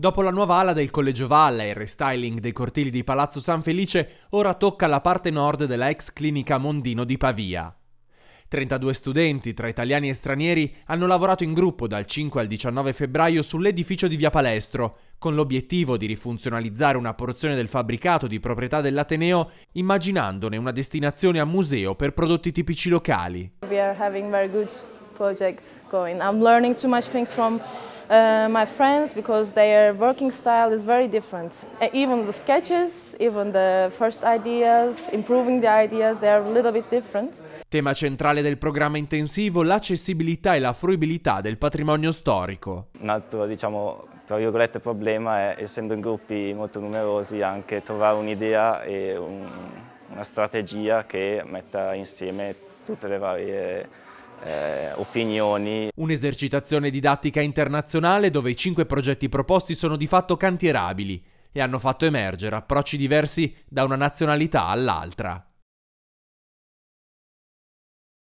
Dopo la nuova ala del Collegio Valle e il restyling dei cortili di Palazzo San Felice, ora tocca la parte nord della ex clinica Mondino di Pavia. 32 studenti, tra italiani e stranieri, hanno lavorato in gruppo dal 5 al 19 febbraio sull'edificio di Via Palestro, con l'obiettivo di rifunzionalizzare una porzione del fabbricato di proprietà dell'Ateneo, immaginandone una destinazione a museo per prodotti tipici locali. We are having very good projects going. I'm learning too much things from uh, my friends because their working style is very different. Uh, even the sketches, even the first ideas, improving the ideas, they are a little bit different. Tema centrale del programma intensivo, l'accessibilità e la fruibilità del patrimonio storico. Un altro, diciamo, tra virgolette, problema è, essendo in gruppi molto numerosi, anche trovare un'idea e un, una strategia che metta insieme tutte le varie eh, opinioni. Un'esercitazione didattica internazionale dove i cinque progetti proposti sono di fatto cantierabili e hanno fatto emergere approcci diversi da una nazionalità all'altra.